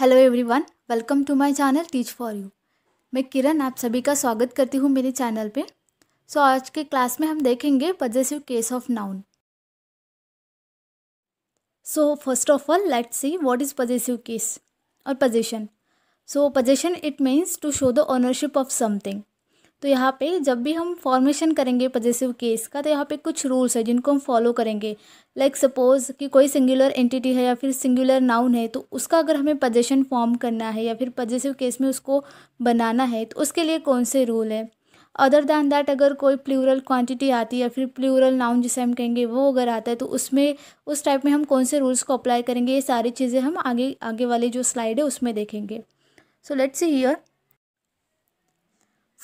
Hello everyone welcome to my channel teach for you मैं किरण आप सभी का स्वागत करती हूँ मेरे चैनल पे सो so, आज के क्लास में हम देखेंगे possessive case of noun so first of all let's see what is possessive case और possession so possession it means to show the ownership of something तो यहाँ पे जब भी हम फॉर्मेशन करेंगे पजेसिव केस का तो यहाँ पे कुछ रूल्स है जिनको हम फॉलो करेंगे लाइक like सपोज़ कि कोई सिंगुलर एंटिटी है या फिर सिंगुलर नाउन है तो उसका अगर हमें पजेशन फॉर्म करना है या फिर पजेसिव केस में उसको बनाना है तो उसके लिए कौन से रूल है अदर दैन दैट अगर कोई प्लूरल क्वांटिटी आती है या फिर प्लूरल नाउन जिसे हम कहेंगे वो अगर आता है तो उसमें उस टाइप में हम कौन से रूल्स को अप्लाई करेंगे ये सारी चीज़ें हम आगे आगे वाले जो स्लाइड है उसमें देखेंगे so let's see here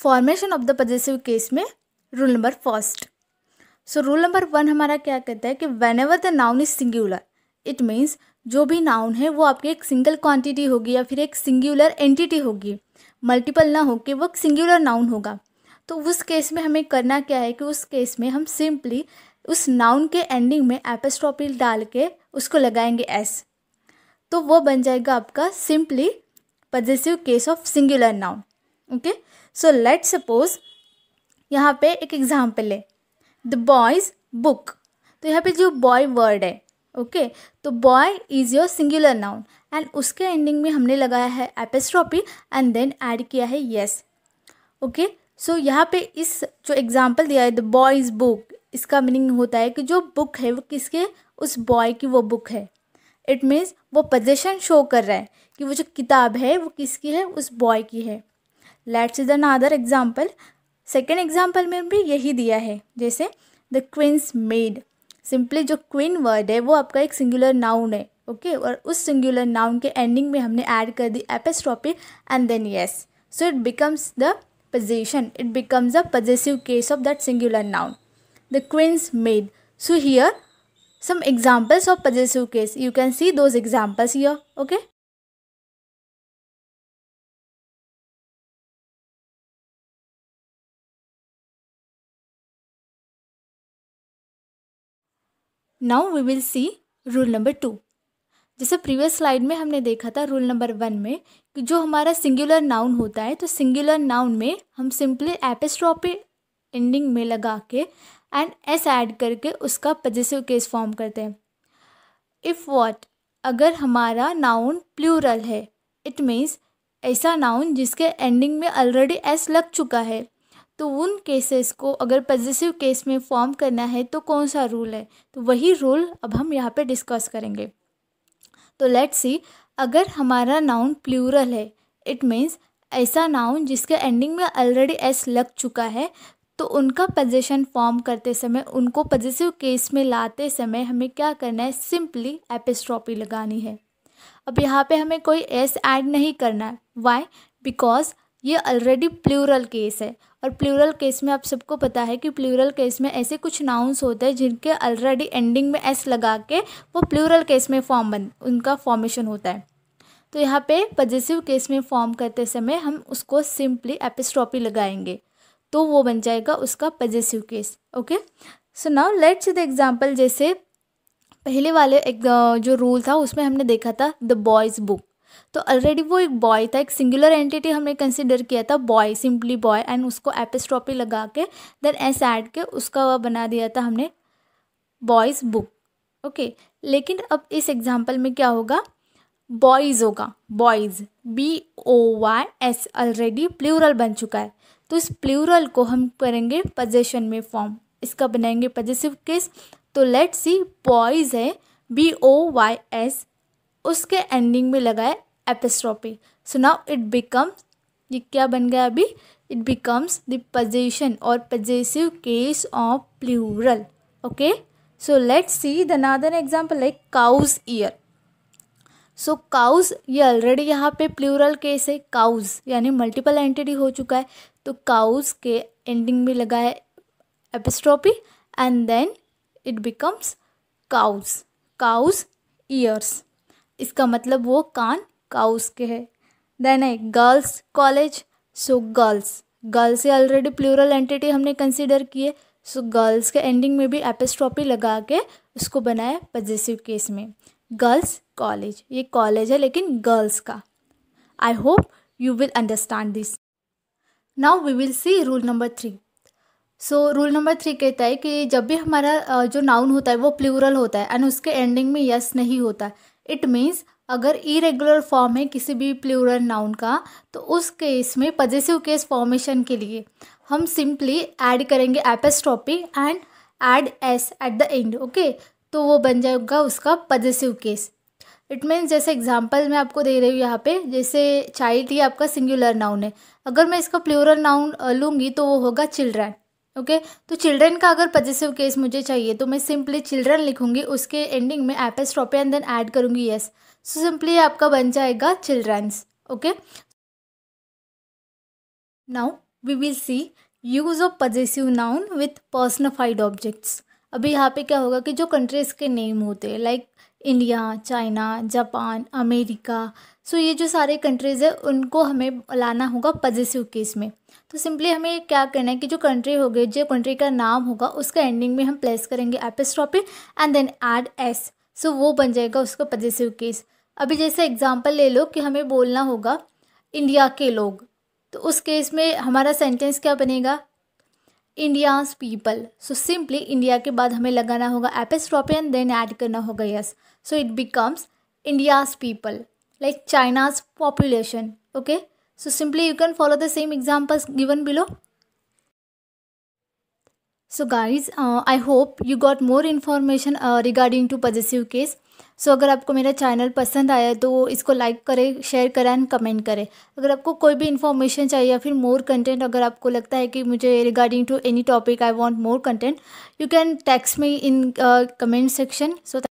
formation of the possessive case में rule number first so rule number one हमारा क्या कहता है कि whenever the noun is singular it means जो भी नाउन है वो आपकी एक सिंगल क्वांटिटी होगी या फिर एक सिंगुलर एंटिटी होगी मल्टीपल ना कि वो सिंगुलर नाउन होगा तो उस केस में हमें करना क्या है कि उस केस में हम सिंपली उस नाउन के एंडिंग में एपेस्ट्रॉपिल डाल के उसको लगाएंगे एस तो वो बन जाएगा आपका simply possessive case of singular noun okay so let suppose यहाँ पे एक एग्जाम्पल है द बॉयज़ बुक तो यहाँ पे जो बॉय वर्ड है ओके okay, तो boy is your singular noun and उसके एंडिंग में हमने लगाया है एपेस्ट्रॉपी एंड देन ऐड किया है येस ओके सो यहाँ पे इस जो एग्जाम्पल दिया है द बॉयज़ बुक इसका मीनिंग होता है कि जो बुक है वो किसके उस बॉय की वो बुक है इट मीन्स वो पोजेशन शो कर रहा है कि वो जो किताब है वो किसकी है उस बॉय की है let's is another example second example में भी यही दिया है जैसे द क्विंस मेड सिंपली जो क्वीन वर्ड है वो आपका एक सिंगुलर नाउन है ओके okay? और उस सिंगुलर नाउन के एंडिंग में हमने ऐड कर दी apostrophe and then yes so it becomes the possession it becomes a possessive case of that singular noun the queen's maid so here some examples of possessive case you can see those examples here okay now we will see rule number two जैसे previous slide में हमने देखा था rule number one में कि जो हमारा singular noun होता है तो सिंगुलर नाउन में हम सिंपली एपेस्ट्रॉपी एंडिंग में लगा के एंड एस ऐड करके उसका पजेसिव केस फॉर्म करते हैं इफ़ वॉट अगर हमारा नाउन प्लूरल है इट मीन्स ऐसा नाउन जिसके एंडिंग में ऑलरेडी एस लग चुका है तो उन केसेस को अगर पॉजिटिव केस में फॉर्म करना है तो कौन सा रूल है तो वही रूल अब हम यहाँ पे डिस्कस करेंगे तो लेट्स सी अगर हमारा नाउन प्लूरल है इट मीन्स ऐसा नाउन जिसके एंडिंग में ऑलरेडी एस लग चुका है तो उनका पोजेशन फॉर्म करते समय उनको पजेसिव केस में लाते समय हमें क्या करना है सिंपली एपिस्ट्रॉपी लगानी है अब यहाँ पे हमें कोई एस ऐड नहीं करना है वाई बिकॉज ये ऑलरेडी प्लूरल केस है और प्लूरल केस में आप सबको पता है कि प्लूरल केस में ऐसे कुछ नाउंस होते हैं जिनके ऑलरेडी एंडिंग में एस लगा के वो प्लूरल केस में फॉर्म बन उनका फॉर्मेशन होता है तो यहाँ पे पजेसिव केस में फॉर्म करते समय हम उसको सिंपली एपिस्ट्रॉपी लगाएंगे तो वो बन जाएगा उसका possessive case okay so now let's the example जैसे पहले वाले एक जो रूल था उसमें हमने देखा था द बॉयज़ बुक तो ऑलरेडी वो एक बॉय था एक सिंगुलर एंटिटी हमने कंसिडर किया था बॉय सिंपली बॉय एंड उसको एपिस्ट्रॉपी लगा के देन एस ऐड के उसका वह बना दिया था हमने बॉयज़ बुक ओके लेकिन अब इस एग्जाम्पल में क्या होगा बॉयज़ होगा boys B O Y S already plural बन चुका है तो इस प्लूरल को हम करेंगे पजेशन में फॉर्म इसका बनाएंगे पजेसिव केस तो लेट सी बॉयज़ है बी ओ वाई एस उसके एंडिंग में लगाए apostrophe so now it becomes ये क्या बन गया अभी इट बिकम्स द पजेशन और possessive case of plural okay so let's see the another example like cows ear so cows ये ऑलरेडी यहाँ पे प्लूरल केस है काउज यानी मल्टीपल एंटिटी हो चुका है तो काउज के एंडिंग में लगा है apostrophe and then it becomes cows cows ears इसका मतलब वो कान काउस के है देन है girls college so girls girls से ऑलरेडी प्लूरल एंटिटी हमने कंसिडर किए सो गर्ल्स के एंडिंग में भी एपेस्ट्रॉपी लगा के उसको बनाया पजेसिव केस में गर्ल्स कॉलेज ये कॉलेज है लेकिन गर्ल्स का I hope you will understand this now we will see rule number three so rule number three कहता है कि जब भी हमारा जो नाउन होता है वो प्लूरल होता है एंड उसके एंडिंग में यस नहीं होता इट मीन्स अगर इरेगुलर फॉर्म है किसी भी प्लूरल नाउन का तो उस केस में पजेसिव केस फॉर्मेशन के लिए हम सिंपली ऐड करेंगे apostrophe and add S at the end okay तो वो बन जाएगा उसका पजेसिव केस इट मीन्स जैसे एग्जाम्पल मैं आपको दे रही हूँ यहाँ पे जैसे चाइल्ड ये आपका सिंगुलर नाउन है अगर मैं इसका प्लूरल नाउन लूँगी तो वो होगा चिल्ड्रन ओके okay? तो चिल्ड्रन का अगर पजेसिव केस मुझे चाहिए तो मैं सिंपली चिल्ड्रन लिखूंगी उसके एंडिंग में ट्रॉपी एंड देन ऐड करूंगी यस सो सिंपली आपका बन जाएगा children's okay now we will see use of possessive noun with personified objects अभी यहाँ पे क्या होगा कि जो कंट्रीज़ के नेम होते हैं like India China Japan America so ये जो सारे कंट्रीज़ है उनको हमें लाना होगा पजेसिव केस में तो सिंपली हमें क्या करना है कि जो कंट्री हो गई जो कंट्री का नाम होगा उसका एंडिंग में हम प्लेस करेंगे apostrophe and then add S so वो बन जाएगा उसका पजेसिव केस अभी जैसे एग्जाम्पल ले लो कि हमें बोलना होगा इंडिया के लोग तो उस केस में हमारा सेंटेंस क्या बनेगा India's people so simply India के बाद हमें लगाना होगा एपेस्ट्रॉपी एंड देन ऐड करना होगा yes so it becomes India's people like China's population. Okay. So simply you can follow the same examples given below. So guys, uh, I hope you got more information uh, regarding to possessive case. So so, अगर आपको मेरा channel पसंद आया तो इसको like करें share करें and comment करें अगर आपको कोई भी इन्फॉर्मेशन चाहिए या फिर मोर कंटेंट अगर आपको लगता है कि मुझे regarding to any topic I want more content you can text me in comment section so